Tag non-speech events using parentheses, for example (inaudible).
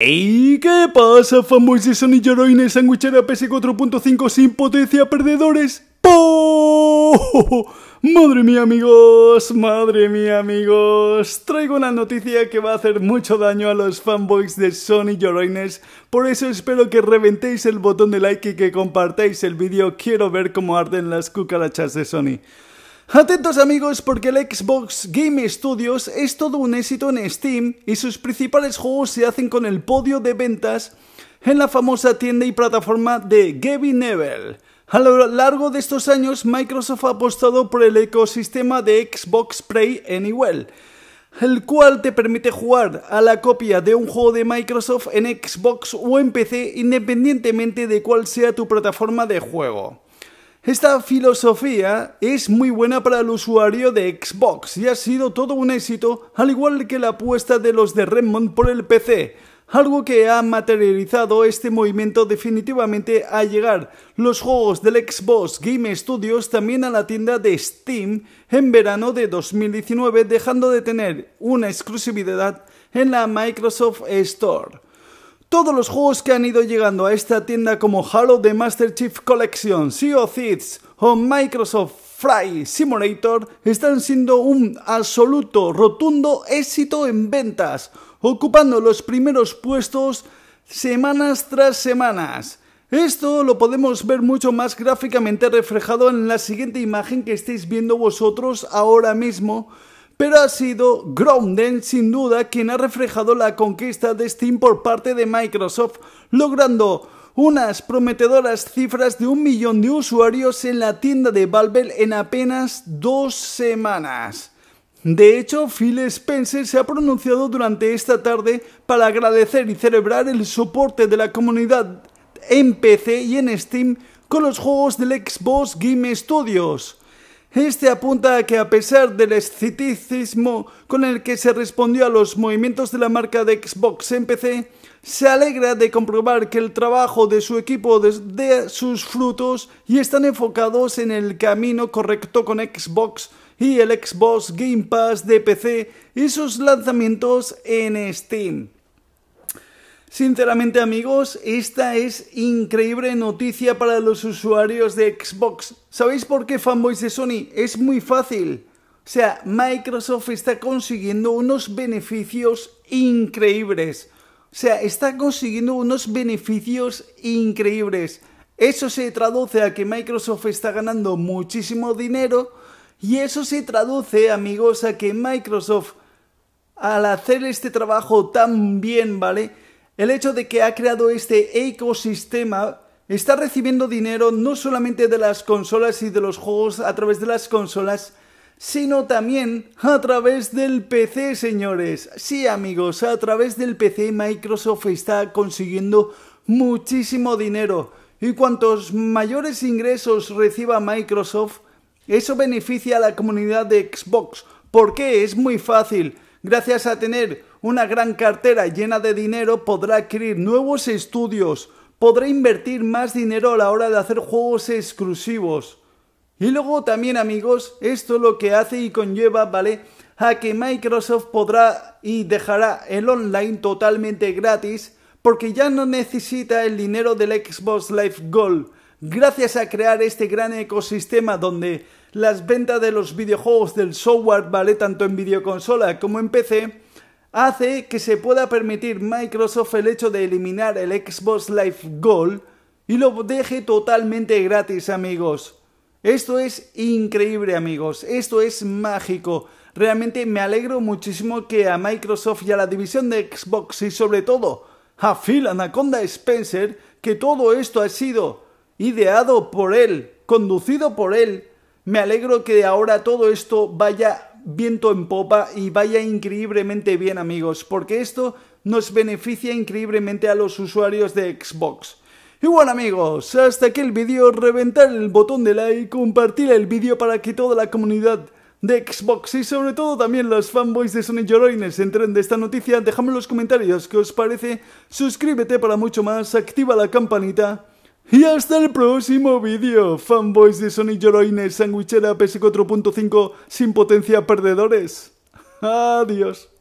¡Ey! ¿Qué pasa, fanboys de Sony lloroines, sandwichera PS4.5 sin potencia, perdedores? ¡Po! Madre mía, amigos, madre mía, amigos. Traigo una noticia que va a hacer mucho daño a los fanboys de Sony Yoroines Por eso espero que reventéis el botón de like y que compartáis el vídeo. Quiero ver cómo arden las cucarachas de Sony. Atentos amigos porque el Xbox Game Studios es todo un éxito en Steam y sus principales juegos se hacen con el podio de ventas en la famosa tienda y plataforma de Gabby Neville. A lo largo de estos años Microsoft ha apostado por el ecosistema de Xbox Play Anywhere, el cual te permite jugar a la copia de un juego de Microsoft en Xbox o en PC independientemente de cuál sea tu plataforma de juego. Esta filosofía es muy buena para el usuario de Xbox y ha sido todo un éxito, al igual que la apuesta de los de Redmond por el PC, algo que ha materializado este movimiento definitivamente a llegar los juegos del Xbox Game Studios también a la tienda de Steam en verano de 2019, dejando de tener una exclusividad en la Microsoft Store todos los juegos que han ido llegando a esta tienda como Halo de Master Chief Collection, Sea of Thieves o Microsoft Fry Simulator están siendo un absoluto, rotundo éxito en ventas, ocupando los primeros puestos semanas tras semanas. Esto lo podemos ver mucho más gráficamente reflejado en la siguiente imagen que estáis viendo vosotros ahora mismo, pero ha sido Grounden sin duda quien ha reflejado la conquista de Steam por parte de Microsoft, logrando unas prometedoras cifras de un millón de usuarios en la tienda de Valve en apenas dos semanas. De hecho, Phil Spencer se ha pronunciado durante esta tarde para agradecer y celebrar el soporte de la comunidad en PC y en Steam con los juegos del Xbox Game Studios. Este apunta a que a pesar del esciticismo con el que se respondió a los movimientos de la marca de Xbox en PC, se alegra de comprobar que el trabajo de su equipo dé sus frutos y están enfocados en el camino correcto con Xbox y el Xbox Game Pass de PC y sus lanzamientos en Steam. Sinceramente amigos, esta es increíble noticia para los usuarios de Xbox. ¿Sabéis por qué fanboys de Sony? Es muy fácil. O sea, Microsoft está consiguiendo unos beneficios increíbles. O sea, está consiguiendo unos beneficios increíbles. Eso se traduce a que Microsoft está ganando muchísimo dinero y eso se traduce, amigos, a que Microsoft, al hacer este trabajo tan bien, ¿vale? El hecho de que ha creado este ecosistema está recibiendo dinero no solamente de las consolas y de los juegos a través de las consolas, sino también a través del PC, señores. Sí, amigos, a través del PC Microsoft está consiguiendo muchísimo dinero. Y cuantos mayores ingresos reciba Microsoft, eso beneficia a la comunidad de Xbox. ¿Por qué? Es muy fácil Gracias a tener una gran cartera llena de dinero podrá adquirir nuevos estudios, podrá invertir más dinero a la hora de hacer juegos exclusivos. Y luego también amigos, esto lo que hace y conlleva, ¿vale? A que Microsoft podrá y dejará el online totalmente gratis porque ya no necesita el dinero del Xbox Live Gold, Gracias a crear este gran ecosistema donde las ventas de los videojuegos del software, vale tanto en videoconsola como en PC, hace que se pueda permitir Microsoft el hecho de eliminar el Xbox Live Gold y lo deje totalmente gratis, amigos. Esto es increíble, amigos. Esto es mágico. Realmente me alegro muchísimo que a Microsoft y a la división de Xbox y sobre todo a Phil Anaconda Spencer, que todo esto ha sido ideado por Él, conducido por Él. Me alegro que ahora todo esto vaya viento en popa y vaya increíblemente bien amigos, porque esto nos beneficia increíblemente a los usuarios de Xbox. Y bueno amigos, hasta aquí el vídeo, reventar el botón de like, compartir el vídeo para que toda la comunidad de Xbox y sobre todo también los fanboys de Sony Lloroines entren de esta noticia, dejadme en los comentarios qué os parece, suscríbete para mucho más, activa la campanita y hasta el próximo vídeo, fanboys de Sony Lloroines, sandwichera PS4.5 sin potencia perdedores. (laughs) Adiós.